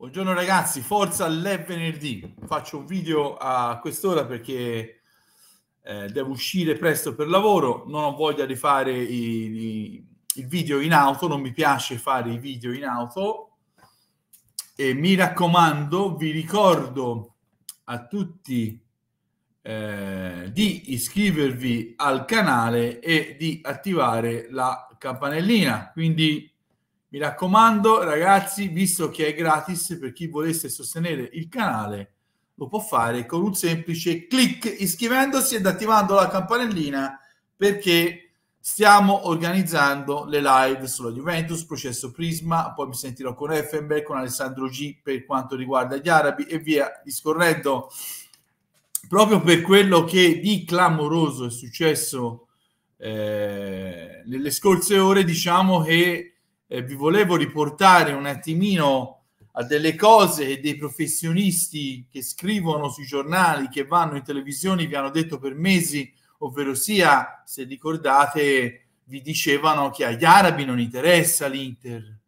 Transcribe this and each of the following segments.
Buongiorno ragazzi, forza le venerdì. Faccio un video a quest'ora perché eh, devo uscire presto per lavoro, non ho voglia di fare i, i, il video in auto, non mi piace fare i video in auto. E mi raccomando, vi ricordo a tutti eh, di iscrivervi al canale e di attivare la campanellina. Quindi mi raccomando, ragazzi, visto che è gratis per chi volesse sostenere il canale, lo può fare con un semplice clic iscrivendosi ed attivando la campanellina perché stiamo organizzando le live sulla Juventus, processo Prisma, poi mi sentirò con Effenberg, con Alessandro G per quanto riguarda gli arabi e via discorrendo proprio per quello che di clamoroso è successo eh, nelle scorse ore, diciamo che eh, vi volevo riportare un attimino a delle cose dei professionisti che scrivono sui giornali, che vanno in televisione, vi hanno detto per mesi, ovvero sia, se ricordate, vi dicevano che agli arabi non interessa l'Inter,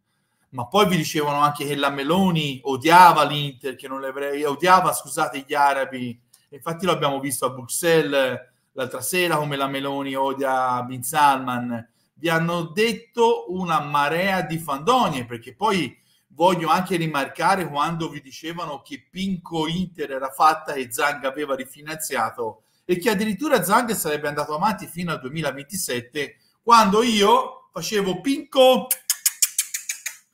ma poi vi dicevano anche che la Meloni odiava l'Inter, che non le odiava, scusate, gli arabi. Infatti lo abbiamo visto a Bruxelles l'altra sera come la Meloni odia Bin Salman gli hanno detto una marea di fandonie, perché poi voglio anche rimarcare quando vi dicevano che Pinco Inter era fatta e Zang aveva rifinanziato e che addirittura Zang sarebbe andato avanti fino al 2027 quando io facevo Pinco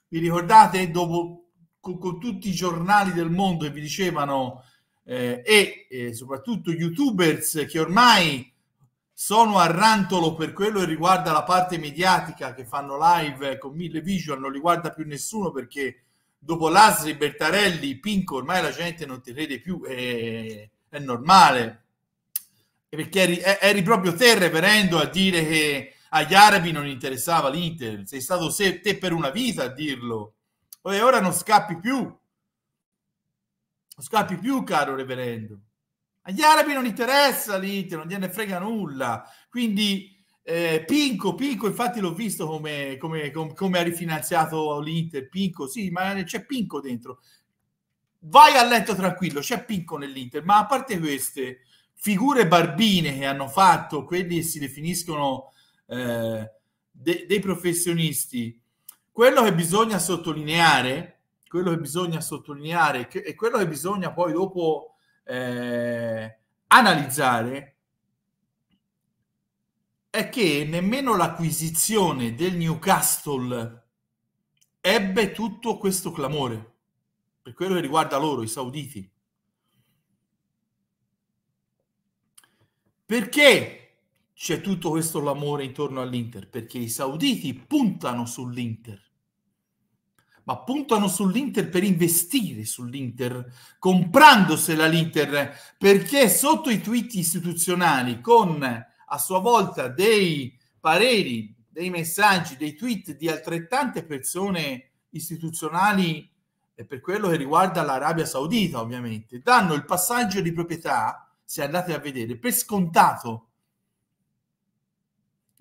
vi ricordate dopo con, con tutti i giornali del mondo e vi dicevano eh, e eh, soprattutto youtubers che ormai sono a rantolo per quello che riguarda la parte mediatica che fanno live con mille vision, non li guarda più nessuno perché dopo Lasri, Bertarelli, Pinco ormai la gente non ti crede più, è, è normale. Perché eri, eri proprio te reverendo a dire che agli arabi non interessava l'Inter, sei stato te per una vita a dirlo e ora non scappi più. Non scappi più, caro reverendo. Agli arabi non interessa l'Inter, non gliene frega nulla. Quindi eh, Pinco, Pinco, infatti l'ho visto come, come, come, come ha rifinanziato l'Inter. Pinco, sì, ma c'è Pinco dentro. Vai a letto tranquillo, c'è Pinco nell'Inter. Ma a parte queste figure barbine che hanno fatto quelli che si definiscono eh, de- dei professionisti, quello che bisogna sottolineare, quello che bisogna sottolineare e quello che bisogna poi dopo eh, analizzare è che nemmeno l'acquisizione del Newcastle ebbe tutto questo clamore per quello che riguarda loro, i sauditi. Perché c'è tutto questo clamore intorno all'Inter? Perché i sauditi puntano sull'Inter ma puntano sull'Inter per investire sull'Inter, comprandosela l'Inter, perché sotto i tweet istituzionali, con a sua volta dei pareri, dei messaggi, dei tweet di altrettante persone istituzionali, e per quello che riguarda l'Arabia Saudita ovviamente, danno il passaggio di proprietà, se andate a vedere, per scontato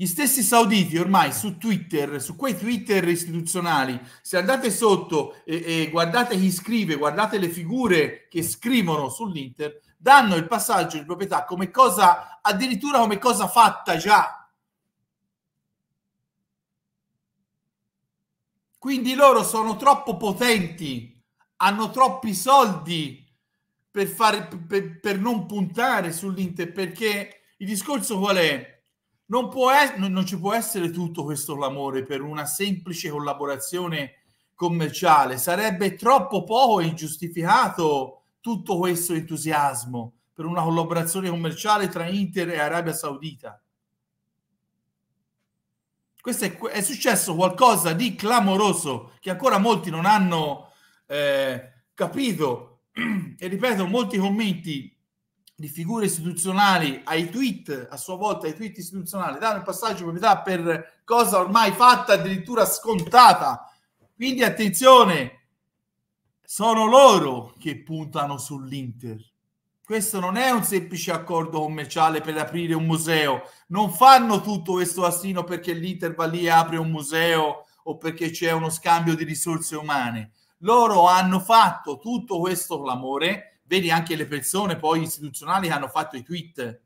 gli stessi sauditi ormai su Twitter, su quei Twitter istituzionali, se andate sotto e, e guardate chi scrive, guardate le figure che scrivono sull'Inter, danno il passaggio di proprietà come cosa, addirittura come cosa fatta già, Quindi loro sono troppo potenti, hanno troppi soldi per, fare, per, per non puntare sull'Inter, perché il discorso qual è? non, può es- non ci può essere tutto questo clamore per una semplice collaborazione commerciale, sarebbe troppo poco e ingiustificato tutto questo entusiasmo per una collaborazione commerciale tra Inter e Arabia Saudita. Questo è, è successo qualcosa di clamoroso che ancora molti non hanno eh, capito e ripeto, molti commenti di figure istituzionali ai tweet, a sua volta ai tweet istituzionali, dare il passaggio proprietà per cosa ormai fatta, addirittura scontata. Quindi attenzione, sono loro che puntano sull'Inter. Questo non è un semplice accordo commerciale per aprire un museo. Non fanno tutto questo assino perché l'Inter va lì e apre un museo o perché c'è uno scambio di risorse umane. Loro hanno fatto tutto questo clamore vedi anche le persone poi istituzionali che hanno fatto i tweet.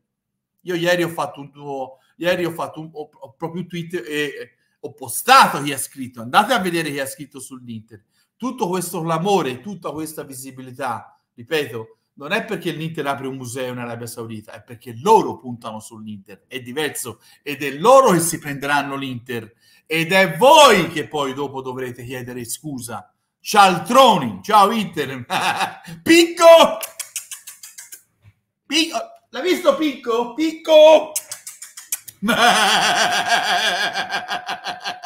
Io ieri ho fatto un tuo, ieri ho fatto un, ho, ho proprio un tweet e ho postato chi ha scritto. Andate a vedere chi ha scritto sull'Inter. Tutto questo clamore, tutta questa visibilità, ripeto, non è perché l'Inter apre un museo in Arabia Saudita, è perché loro puntano sull'Inter, è diverso ed è loro che si prenderanno l'Inter ed è voi che poi dopo dovrete chiedere scusa Cialtroni, ciao Inter. Picco! Picco! L'ha visto Picco? Picco!